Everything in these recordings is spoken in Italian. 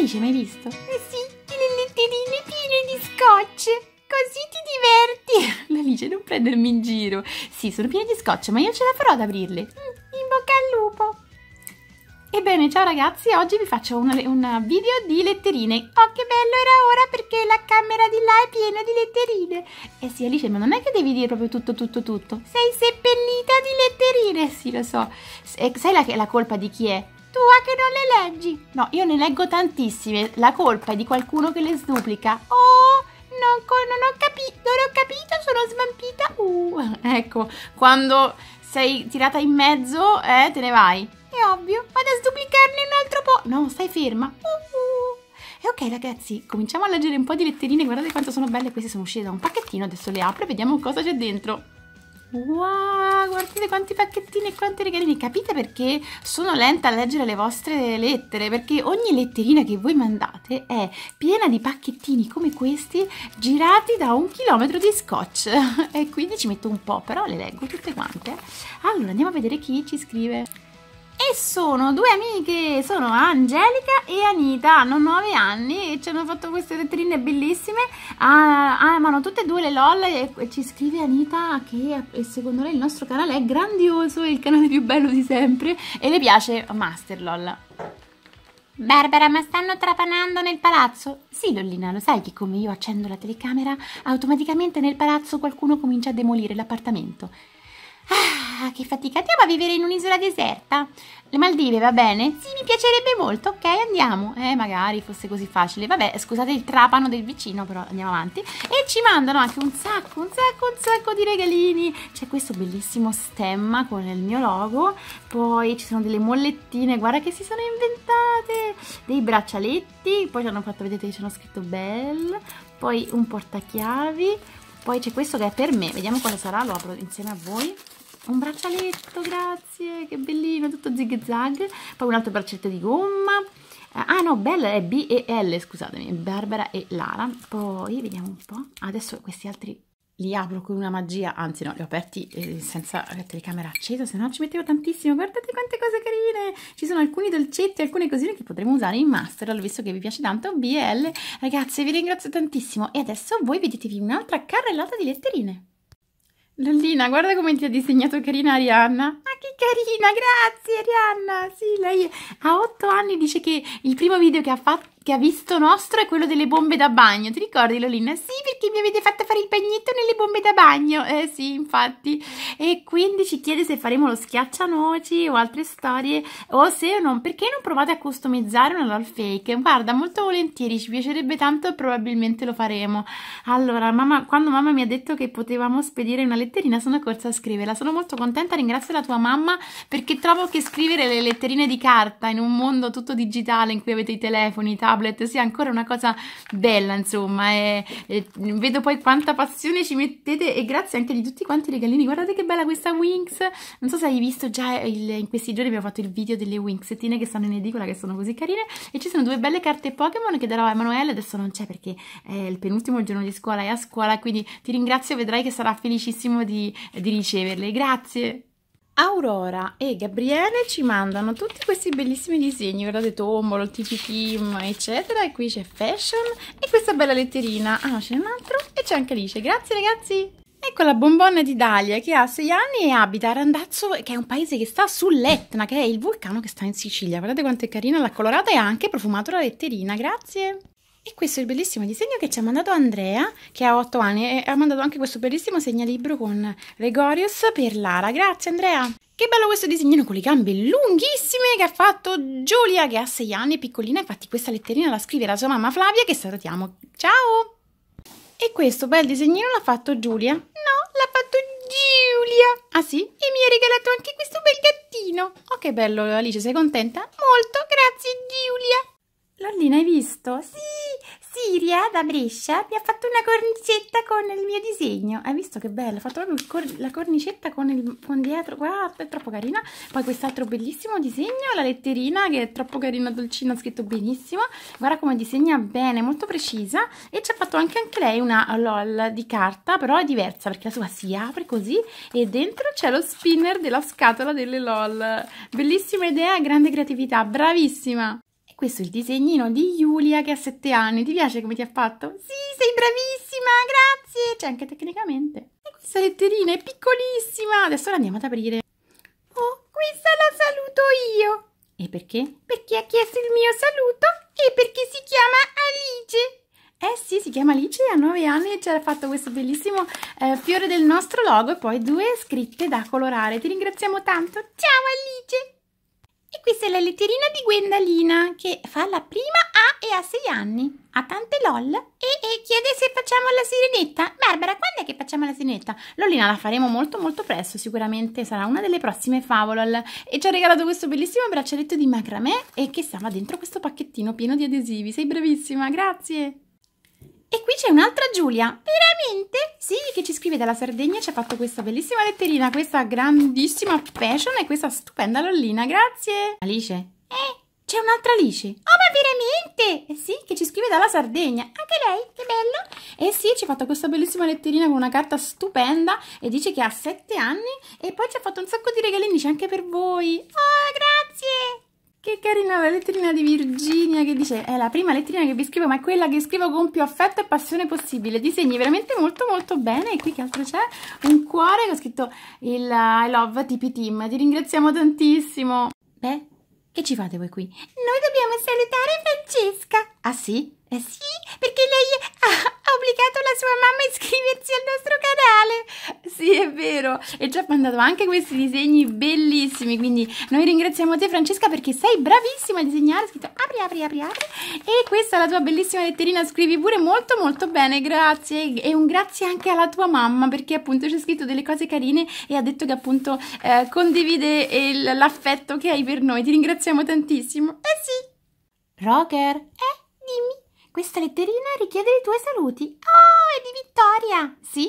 Alice, mi hai visto? Eh sì, le letterine piene di scotch. Così ti diverti. Alice, non prendermi in giro. Sì, sono piene di scotch, ma io ce la farò ad aprirle. Mm, in bocca al lupo. Ebbene, ciao ragazzi, oggi vi faccio un video di letterine. Oh, che bello, era ora perché la camera di là è piena di letterine. Eh sì, Alice, ma non è che devi dire proprio tutto, tutto, tutto. Sei seppellita di letterine. Eh sì, lo so. Eh, sai la, la colpa di chi è? Tu a che non le leggi? No, io ne leggo tantissime. La colpa è di qualcuno che le sduplica. Oh, non, non ho capito, non ho capito, sono svampita. Uh, ecco, quando sei tirata in mezzo, eh, te ne vai. È ovvio, vado a sduplicarne un altro po'. No, stai ferma. Uh, uh. E ok ragazzi, cominciamo a leggere un po' di letterine, guardate quanto sono belle, queste sono uscite da un pacchettino, adesso le apro e vediamo cosa c'è dentro. Wow, guardate quanti pacchettini e quanti regalini. Capite perché sono lenta a leggere le vostre lettere? Perché ogni letterina che voi mandate è piena di pacchettini come questi girati da un chilometro di scotch. e quindi ci metto un po', però le leggo tutte quante. Allora, andiamo a vedere chi ci scrive e sono due amiche, sono Angelica e Anita, hanno 9 anni e ci hanno fatto queste letterine bellissime, ah, amano tutte e due le LOL e ci scrive Anita che secondo lei il nostro canale è grandioso, è il canale più bello di sempre e le piace Master LOL. Barbara, ma stanno trapanando nel palazzo? Sì, Lollina, lo sai che come io accendo la telecamera, automaticamente nel palazzo qualcuno comincia a demolire l'appartamento. Ah, che fatica, andiamo a vivere in un'isola deserta. Le Maldive, va bene? Sì, mi piacerebbe molto, ok, andiamo. Eh, magari fosse così facile. Vabbè, scusate il trapano del vicino, però andiamo avanti. E ci mandano anche un sacco, un sacco, un sacco di regalini. C'è questo bellissimo stemma con il mio logo. Poi ci sono delle mollettine, guarda che si sono inventate. Dei braccialetti, poi ci hanno fatto, vedete che ci hanno scritto Bell. Poi un portachiavi. Poi c'è questo che è per me, vediamo cosa sarà, lo apro insieme a voi un braccialetto grazie che bellino tutto zig zag poi un altro braccialetto di gomma eh, ah no bella è B e L scusatemi Barbara e Lara poi vediamo un po' adesso questi altri li apro con una magia, anzi no, li ho aperti eh, senza la telecamera accesa, se no ci mettevo tantissimo, guardate quante cose carine, ci sono alcuni dolcetti, alcune cosine che potremo usare in master, L'ho visto che vi piace tanto, BL, ragazze vi ringrazio tantissimo e adesso voi vedetevi un'altra carrellata di letterine. Lollina, guarda come ti ha disegnato carina Arianna. Ma che carina, grazie Arianna. Sì, lei ha otto anni, dice che il primo video che ha fatto che ha visto nostro è quello delle bombe da bagno. Ti ricordi, Lolina? Sì, perché mi avete fatto fare il bagnetto nelle bombe da bagno. Eh sì, infatti. E quindi ci chiede se faremo lo schiaccianoci o altre storie o se non. Perché non provate a customizzare una doll fake? Guarda, molto volentieri, ci piacerebbe tanto e probabilmente lo faremo. Allora, mamma, quando mamma mi ha detto che potevamo spedire una letterina, sono corsa a scriverla. Sono molto contenta, ringrazio la tua mamma perché trovo che scrivere le letterine di carta in un mondo tutto digitale in cui avete i telefoni, i tablet, tablet sia ancora una cosa bella, insomma. E, e vedo poi quanta passione ci mettete e grazie anche di tutti quanti i regalini. Guardate che bella questa Winx. Non so se hai visto già il, in questi giorni abbiamo fatto il video delle Winxettine che stanno in edicola, che sono così carine. E ci sono due belle carte Pokémon che darò a Emanuele. Adesso non c'è perché è il penultimo giorno di scuola, è a scuola, quindi ti ringrazio, vedrai che sarà felicissimo di, di riceverle. Grazie! Aurora e Gabriele ci mandano tutti questi bellissimi disegni, guardate Tombolo, Titi Kim, eccetera, e qui c'è Fashion e questa bella letterina, ah no ce un altro e c'è anche Alice, grazie ragazzi! Ecco la bombona di Dalia che ha 6 anni e abita a Randazzo che è un paese che sta sull'Etna, che è il vulcano che sta in Sicilia, guardate quanto è carina l'ha colorata e ha anche profumato la letterina, grazie! E questo è il bellissimo disegno che ci ha mandato Andrea, che ha 8 anni, e ha mandato anche questo bellissimo segnalibro con Gregorius per Lara. Grazie Andrea! Che bello questo disegnino con le gambe lunghissime che ha fatto Giulia, che ha 6 anni, piccolina, infatti questa letterina la scrive la sua mamma Flavia, che salutiamo. Ciao! E questo bel disegnino l'ha fatto Giulia? No, l'ha fatto Giulia! Ah sì? E mi ha regalato anche questo bel gattino! Oh che bello Alice, sei contenta? Molto, grazie Giulia! Lollina hai visto? Sì! Siria da Brescia mi ha fatto una cornicetta con il mio disegno. Hai visto che bello? Ha fatto proprio cor la cornicetta con, il, con dietro. Guarda, è troppo carina. Poi quest'altro bellissimo disegno, la letterina che è troppo carina, dolcina, scritto benissimo. Guarda come disegna bene, molto precisa. E ci ha fatto anche, anche lei una LOL di carta, però è diversa perché la sua si apre così e dentro c'è lo spinner della scatola delle LOL. Bellissima idea, grande creatività, bravissima! Questo è il disegnino di Giulia che ha 7 anni. Ti piace come ti ha fatto? Sì, sei bravissima, grazie! C'è cioè, anche tecnicamente. E questa letterina è piccolissima. Adesso la andiamo ad aprire. Oh, questa la saluto io. E perché? Perché ha chiesto il mio saluto e perché si chiama Alice. Eh sì, si chiama Alice, ha 9 anni e ci ha fatto questo bellissimo eh, fiore del nostro logo e poi due scritte da colorare. Ti ringraziamo tanto. Ciao Alice! E questa è la letterina di Gwendalina che fa la prima A e ha 6 anni, ha tante LOL e, e, chiede se facciamo la sirenetta. Barbara, quando è che facciamo la sirenetta? Lolina la faremo molto molto presto, sicuramente sarà una delle prossime Favolol. E ci ha regalato questo bellissimo braccialetto di macramè e che stava dentro questo pacchettino pieno di adesivi. Sei bravissima, grazie! E qui c'è un'altra Giulia, veramente? Sì, che ci scrive dalla Sardegna, ci ha fatto questa bellissima letterina, questa grandissima fashion e questa stupenda lollina, grazie! Alice? Eh, c'è un'altra Alice! Oh, ma veramente? Eh sì, che ci scrive dalla Sardegna, anche lei, che bello! Eh sì, ci ha fatto questa bellissima letterina con una carta stupenda e dice che ha 7 anni e poi ci ha fatto un sacco di regalini, dice anche per voi! Oh, grazie! Che carina la letterina di Virginia che dice è la prima letterina che vi scrivo ma è quella che scrivo con più affetto e passione possibile. Disegni veramente molto molto bene e qui che altro c'è? Un cuore che ho scritto il uh, I love TP Team. Ti ringraziamo tantissimo. Beh, che ci fate voi qui? Noi dobbiamo salutare Francesca. Ah sì? Eh sì, perché lei supplicato la sua mamma iscriversi al nostro canale. Sì, è vero. E ci ha mandato anche questi disegni bellissimi. Quindi noi ringraziamo te, Francesca, perché sei bravissima a disegnare. scritto apri, apri, apri, apri. E questa è la tua bellissima letterina. Scrivi pure molto, molto bene. Grazie. E un grazie anche alla tua mamma, perché appunto ci ha scritto delle cose carine e ha detto che appunto eh, condivide l'affetto che hai per noi. Ti ringraziamo tantissimo. Eh sì. Roger. Eh, dimmi. Questa letterina richiede i tuoi saluti. Oh, è di Vittoria! Sì?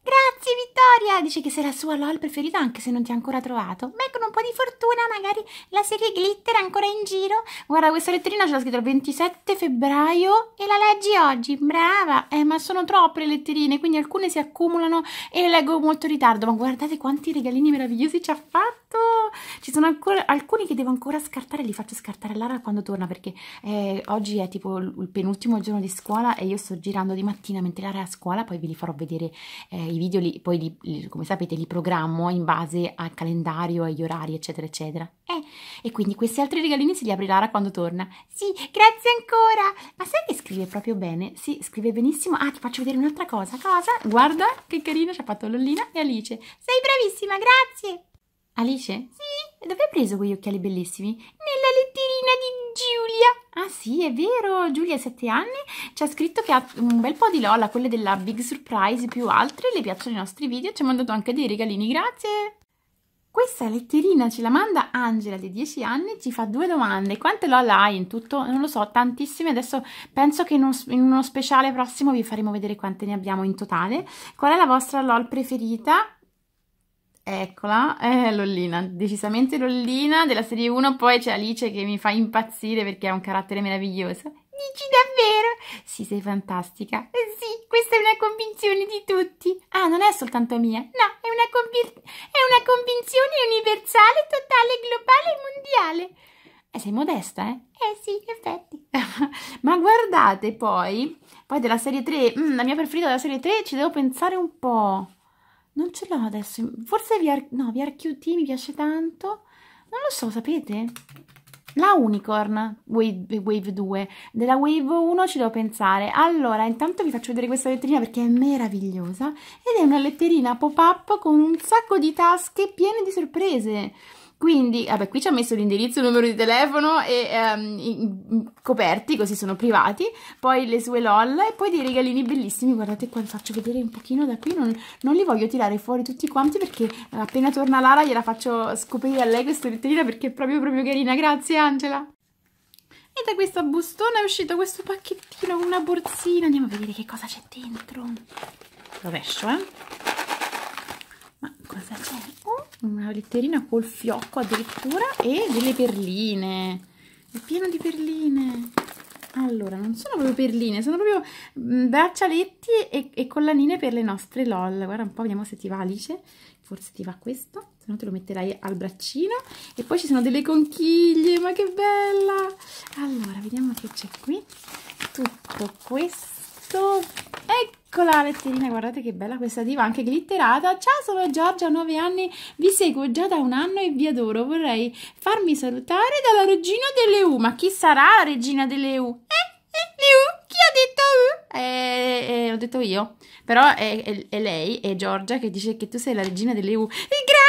Grazie Vittoria! Dice che sei la sua LOL preferita anche se non ti ha ancora trovato. Ma con un po' di fortuna magari la serie Glitter è ancora in giro. Guarda, questa letterina ce l'ha scritta il 27 febbraio e la leggi oggi. Brava! Eh, ma sono troppe le letterine, quindi alcune si accumulano e le leggo molto in ritardo. Ma guardate quanti regalini meravigliosi ci ha fatto! Ci sono ancora alcuni che devo ancora scartare, li faccio scartare Lara quando torna perché eh, oggi è tipo il penultimo giorno di scuola e io sto girando di mattina mentre Lara è a scuola, poi vi li farò vedere eh, i video, li, poi li, li, come sapete li programmo in base al calendario, agli orari eccetera eccetera. Eh, e quindi questi altri regalini se li apri Lara quando torna. Sì, grazie ancora! Ma sai che scrive proprio bene? Sì, scrive benissimo. Ah, ti faccio vedere un'altra cosa. Cosa? Guarda, che carina, ci ha fatto Lollina e Alice. Sei bravissima, grazie! Alice? Sì, dove hai preso quegli occhiali bellissimi? Nella letterina di Giulia. Ah sì, è vero, Giulia ha sette anni, ci ha scritto che ha un bel po' di Lola, quelle della Big Surprise più altre, le piacciono i nostri video, ci ha mandato anche dei regalini, grazie. Questa letterina ce la manda Angela di 10 anni, ci fa due domande. Quante Lola hai in tutto? Non lo so, tantissime. Adesso penso che in, un, in, uno speciale prossimo vi faremo vedere quante ne abbiamo in totale. Qual è la vostra LOL preferita? Eccola, eh, Lollina, decisamente Lollina della serie 1, poi c'è Alice che mi fa impazzire perché ha un carattere meraviglioso. Dici davvero? Sì, sei fantastica. Eh, sì, questa è una convinzione di tutti. Ah, non è soltanto mia. No, è una, conv è una convinzione universale, totale, globale e mondiale. Eh, sei modesta, eh? Eh sì, in effetti. Ma guardate poi, poi della serie 3, mm, la mia preferita della serie 3, ci devo pensare un po' non ce l'ho adesso forse VR, no, VRQT mi piace tanto non lo so sapete la unicorn wave, wave 2 della wave 1 ci devo pensare allora intanto vi faccio vedere questa letterina perché è meravigliosa ed è una letterina pop up con un sacco di tasche piene di sorprese quindi, vabbè, qui ci ha messo l'indirizzo, il numero di telefono e um, coperti, così sono privati, poi le sue LOL e poi dei regalini bellissimi, guardate qua, vi faccio vedere un pochino da qui, non, non, li voglio tirare fuori tutti quanti perché eh, appena torna Lara gliela faccio scoprire a lei questa letterina perché è proprio proprio carina, grazie Angela! E da questa bustona è uscito questo pacchettino con una borsina, andiamo a vedere che cosa c'è dentro, rovescio eh! Ma cosa c'è? Oh! una letterina col fiocco addirittura e delle perline è pieno di perline allora non sono proprio perline sono proprio mm, braccialetti e, e collanine per le nostre lol guarda un po' vediamo se ti va Alice forse ti va questo se no te lo metterai al braccino e poi ci sono delle conchiglie ma che bella allora vediamo che c'è qui tutto questo fatto! la letterina, guardate che bella questa diva, anche glitterata. Ciao, sono Giorgia, 9 anni, vi seguo già da un anno e vi adoro. Vorrei farmi salutare dalla regina delle U. Ma chi sarà la regina delle U? Eh? eh chi ha detto? Eh, eh, eh, ho detto io. Però è, è, è, lei, è Giorgia, che dice che tu sei la regina delle U. Grazie!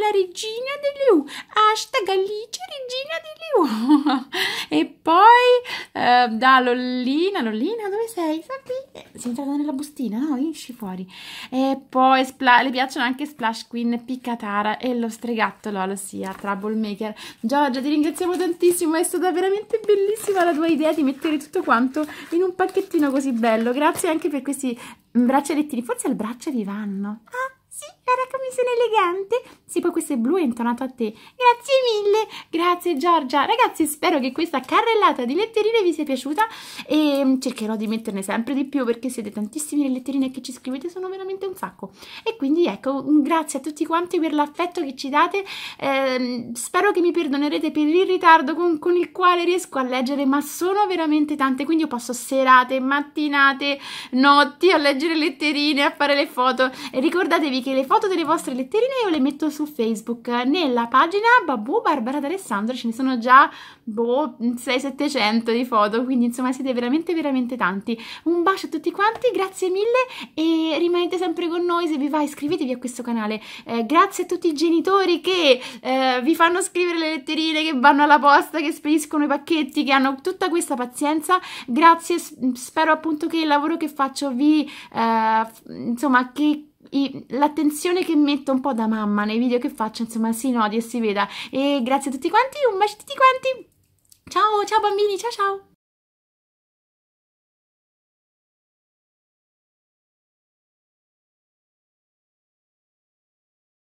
la regina delle U, hashtag Alice regina delle U. e poi eh, da Lollina, Lollina dove sei? Sì, qui, eh, sei entrata nella bustina, no? Esci fuori. E poi spla- le piacciono anche Splash Queen, Piccatara e lo stregattolo, ossia Troublemaker. Giorgia ti ringraziamo tantissimo, è stata veramente bellissima la tua idea di mettere tutto quanto in un pacchettino così bello. Grazie anche per questi braccialettini, forse il braccio ti vanno. Ah, sì. Guarda come sono elegante. Sì, poi questo è blu è intonato a te. Grazie mille. Grazie Giorgia. Ragazzi, spero che questa carrellata di letterine vi sia piaciuta e mm, cercherò di metterne sempre di più perché siete tantissimi le letterine che ci scrivete, sono veramente un sacco. E quindi ecco, grazie a tutti quanti per l'affetto che ci date. Eh, spero che mi perdonerete per il ritardo con, con il quale riesco a leggere, ma sono veramente tante, quindi io passo serate, mattinate, notti a leggere letterine, a fare le foto. E ricordatevi che le foto foto delle vostre letterine io le metto su Facebook, nella pagina Babù Barbara D'Alessandro ce ne sono già boh, 6-700 di foto, quindi insomma siete veramente veramente tanti. Un bacio a tutti quanti, grazie mille e rimanete sempre con noi, se vi va iscrivetevi a questo canale. Eh, grazie a tutti i genitori che eh, vi fanno scrivere le letterine, che vanno alla posta, che spediscono i pacchetti, che hanno tutta questa pazienza. Grazie, spero appunto che il lavoro che faccio vi... Eh, insomma che l'attenzione che metto un po' da mamma nei video che faccio, insomma, si nodi e si veda. E grazie a tutti quanti, un bacio a tutti quanti. Ciao, ciao bambini, ciao ciao.